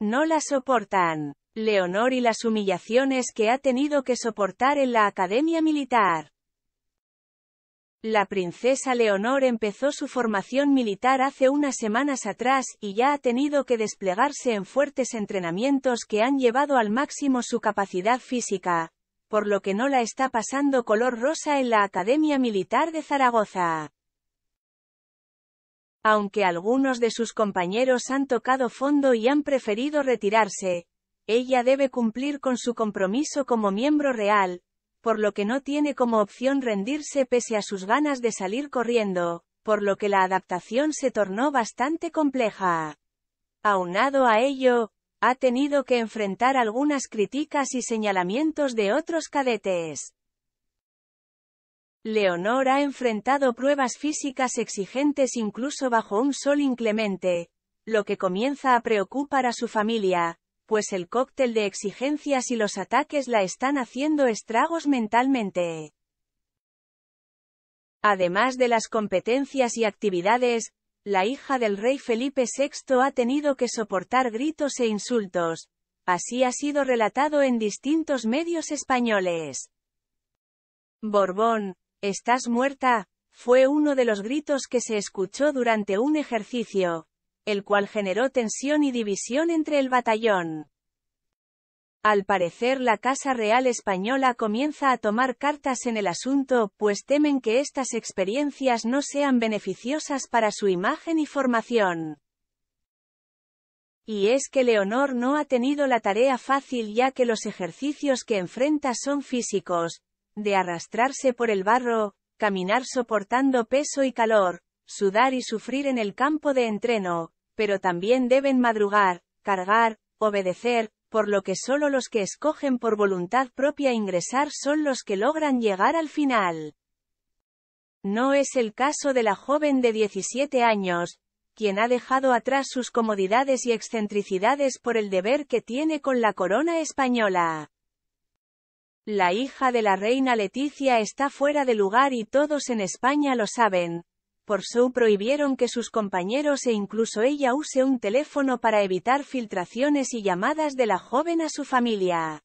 No la soportan. Leonor y las humillaciones que ha tenido que soportar en la Academia Militar. La princesa Leonor empezó su formación militar hace unas semanas atrás y ya ha tenido que desplegarse en fuertes entrenamientos que han llevado al máximo su capacidad física, por lo que no la está pasando color rosa en la Academia Militar de Zaragoza. Aunque algunos de sus compañeros han tocado fondo y han preferido retirarse, ella debe cumplir con su compromiso como miembro real, por lo que no tiene como opción rendirse pese a sus ganas de salir corriendo, por lo que la adaptación se tornó bastante compleja. Aunado a ello, ha tenido que enfrentar algunas críticas y señalamientos de otros cadetes. Leonor ha enfrentado pruebas físicas exigentes incluso bajo un sol inclemente, lo que comienza a preocupar a su familia, pues el cóctel de exigencias y los ataques la están haciendo estragos mentalmente. Además de las competencias y actividades, la hija del rey Felipe VI ha tenido que soportar gritos e insultos, así ha sido relatado en distintos medios españoles. Borbón, ¿Estás muerta? fue uno de los gritos que se escuchó durante un ejercicio, el cual generó tensión y división entre el batallón. Al parecer la Casa Real Española comienza a tomar cartas en el asunto, pues temen que estas experiencias no sean beneficiosas para su imagen y formación. Y es que Leonor no ha tenido la tarea fácil ya que los ejercicios que enfrenta son físicos, de arrastrarse por el barro, caminar soportando peso y calor, sudar y sufrir en el campo de entreno, pero también deben madrugar, cargar, obedecer, por lo que solo los que escogen por voluntad propia ingresar son los que logran llegar al final. No es el caso de la joven de 17 años, quien ha dejado atrás sus comodidades y excentricidades por el deber que tiene con la corona española. La hija de la reina Leticia está fuera de lugar y todos en España lo saben. Por su prohibieron que sus compañeros e incluso ella use un teléfono para evitar filtraciones y llamadas de la joven a su familia.